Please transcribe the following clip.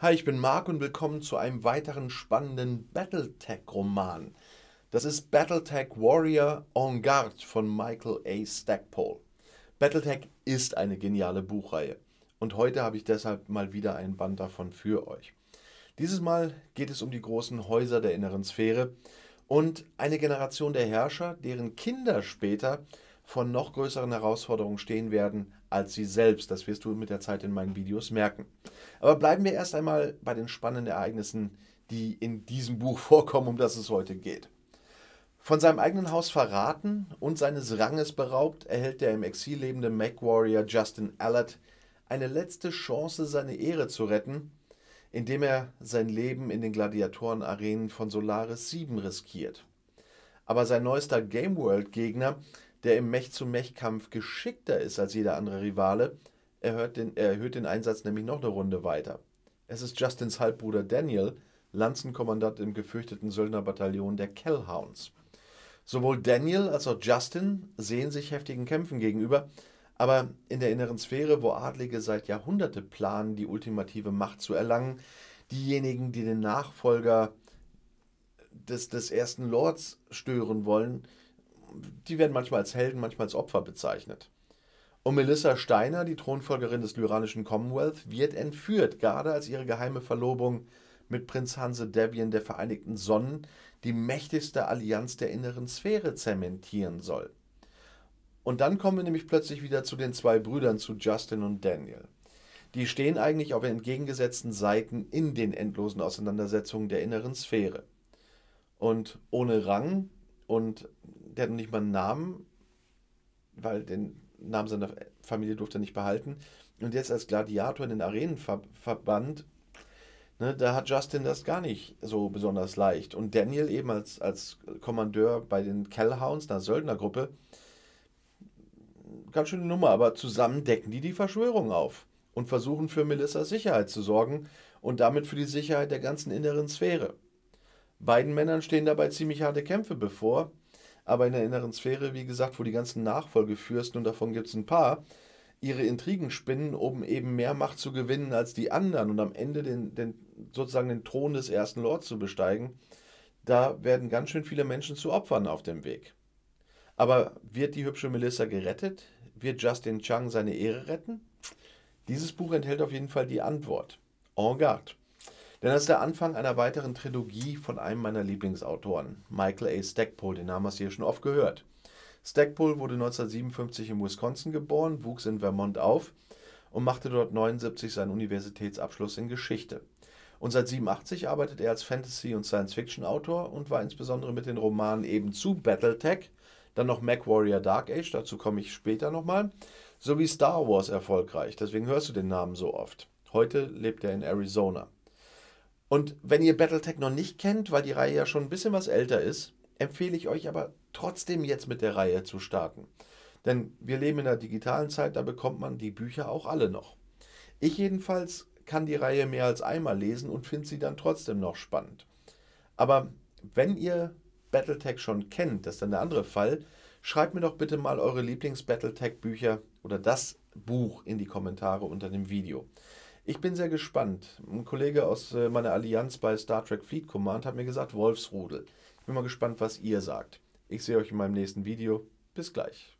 Hi, ich bin Marc und willkommen zu einem weiteren spannenden Battletech-Roman. Das ist Battletech Warrior En Garde von Michael A. Stackpole. Battletech ist eine geniale Buchreihe und heute habe ich deshalb mal wieder einen Band davon für euch. Dieses Mal geht es um die großen Häuser der inneren Sphäre und eine Generation der Herrscher, deren Kinder später vor noch größeren Herausforderungen stehen werden als sie selbst. Das wirst du mit der Zeit in meinen Videos merken. Aber bleiben wir erst einmal bei den spannenden Ereignissen, die in diesem Buch vorkommen, um das es heute geht. Von seinem eigenen Haus verraten und seines Ranges beraubt, erhält der im Exil lebende Mac-Warrior Justin Allard eine letzte Chance, seine Ehre zu retten, indem er sein Leben in den Gladiatorenarenen von Solaris 7 riskiert. Aber sein neuester Gameworld-Gegner der im Mech-zu-Mech-Kampf geschickter ist als jeder andere Rivale, erhöht den, erhöht den Einsatz nämlich noch eine Runde weiter. Es ist Justins Halbbruder Daniel, Lanzenkommandant im gefürchteten Söldnerbataillon der Kellhounds. Sowohl Daniel als auch Justin sehen sich heftigen Kämpfen gegenüber, aber in der inneren Sphäre, wo Adlige seit Jahrhunderte planen, die ultimative Macht zu erlangen, diejenigen, die den Nachfolger des, des ersten Lords stören wollen, die werden manchmal als Helden, manchmal als Opfer bezeichnet. Und Melissa Steiner, die Thronfolgerin des lyranischen Commonwealth, wird entführt, gerade als ihre geheime Verlobung mit Prinz Hanse Devian der Vereinigten Sonnen die mächtigste Allianz der inneren Sphäre zementieren soll. Und dann kommen wir nämlich plötzlich wieder zu den zwei Brüdern, zu Justin und Daniel. Die stehen eigentlich auf entgegengesetzten Seiten in den endlosen Auseinandersetzungen der inneren Sphäre. Und ohne Rang und der hat noch nicht mal einen Namen, weil den Namen seiner Familie durfte er nicht behalten. Und jetzt als Gladiator in den Arenenverband, ne, da hat Justin das gar nicht so besonders leicht. Und Daniel eben als, als Kommandeur bei den Kellhounds, einer Söldnergruppe, ganz schöne Nummer, aber zusammen decken die die Verschwörung auf und versuchen für Melissas Sicherheit zu sorgen und damit für die Sicherheit der ganzen inneren Sphäre. Beiden Männern stehen dabei ziemlich harte Kämpfe bevor aber in der inneren Sphäre, wie gesagt, wo die ganzen Nachfolgefürsten, und davon gibt es ein paar, ihre Intrigen spinnen, um eben mehr Macht zu gewinnen als die anderen und am Ende den, den sozusagen den Thron des ersten Lords zu besteigen, da werden ganz schön viele Menschen zu Opfern auf dem Weg. Aber wird die hübsche Melissa gerettet? Wird Justin Chang seine Ehre retten? Dieses Buch enthält auf jeden Fall die Antwort. En garde. Denn das ist der Anfang einer weiteren Trilogie von einem meiner Lieblingsautoren, Michael A. Stackpole. Den Namen hast du hier schon oft gehört. Stackpole wurde 1957 in Wisconsin geboren, wuchs in Vermont auf und machte dort 1979 seinen Universitätsabschluss in Geschichte. Und seit 87 arbeitet er als Fantasy- und Science-Fiction-Autor und war insbesondere mit den Romanen eben zu Battletech, dann noch MacWarrior Dark Age, dazu komme ich später nochmal, sowie Star Wars erfolgreich. Deswegen hörst du den Namen so oft. Heute lebt er in Arizona. Und wenn ihr Battletech noch nicht kennt, weil die Reihe ja schon ein bisschen was älter ist, empfehle ich euch aber trotzdem jetzt mit der Reihe zu starten. Denn wir leben in der digitalen Zeit, da bekommt man die Bücher auch alle noch. Ich jedenfalls kann die Reihe mehr als einmal lesen und finde sie dann trotzdem noch spannend. Aber wenn ihr Battletech schon kennt, das ist dann der andere Fall, schreibt mir doch bitte mal eure Lieblings-Battletech-Bücher oder das Buch in die Kommentare unter dem Video. Ich bin sehr gespannt. Ein Kollege aus äh, meiner Allianz bei Star Trek Fleet Command hat mir gesagt, Wolfsrudel. Ich bin mal gespannt, was ihr sagt. Ich sehe euch in meinem nächsten Video. Bis gleich.